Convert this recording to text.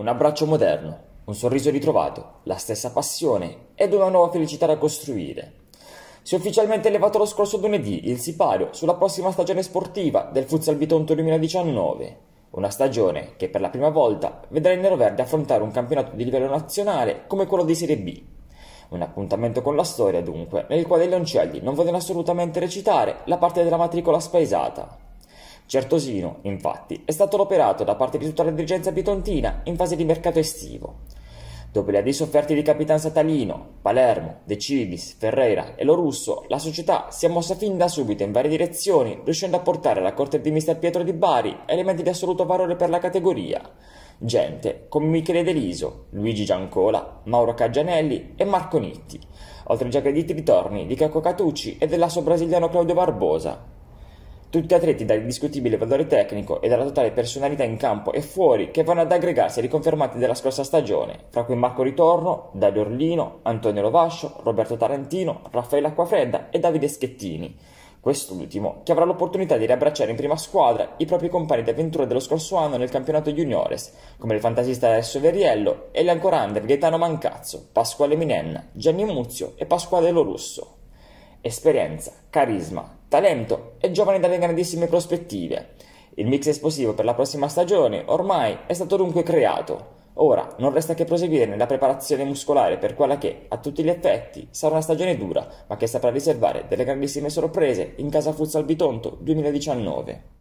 Un abbraccio moderno, un sorriso ritrovato, la stessa passione ed una nuova felicità da costruire. Si è ufficialmente elevato lo scorso lunedì il sipario sulla prossima stagione sportiva del Futsal Bitonto 2019. Una stagione che per la prima volta vedrà il Nero Verde affrontare un campionato di livello nazionale come quello di Serie B. Un appuntamento con la storia, dunque, nel quale i Leoncelli non vogliono assolutamente recitare la parte della matricola spaesata. Certosino, infatti, è stato l'operato da parte di tutta la dirigenza bitontina in fase di mercato estivo. Dopo le addi offerte di Capitan Satalino, Palermo, De Cibis, Ferreira e Lo Russo, la società si è mossa fin da subito in varie direzioni, riuscendo a portare alla corte di Mister Pietro di Bari elementi di assoluto valore per la categoria. Gente come Michele Deliso, Luigi Giancola, Mauro Caggianelli e Marco Nitti, oltre già crediti ritorni di Cacco Catucci e dell'asso brasiliano Claudio Barbosa, tutti atleti dal discutibile valore tecnico e dalla totale personalità in campo e fuori che vanno ad aggregarsi ai riconfermati della scorsa stagione, fra cui Marco Ritorno, Dario Orlino, Antonio Lovascio, Roberto Tarantino, Raffaele Acquafredda e Davide Schettini. Quest'ultimo, che avrà l'opportunità di riabbracciare in prima squadra i propri compagni d'avventura dello scorso anno nel campionato juniores, come il fantasista Alessio Verriello e l'ancora under Gaetano Mancazzo, Pasquale Minenna, Gianni Muzio e Pasquale Lorusso. Esperienza, carisma, talento e giovani dalle grandissime prospettive. Il mix esplosivo per la prossima stagione ormai è stato dunque creato. Ora non resta che proseguire nella preparazione muscolare per quella che, a tutti gli effetti, sarà una stagione dura, ma che saprà riservare delle grandissime sorprese in casa Futsal Bitonto 2019.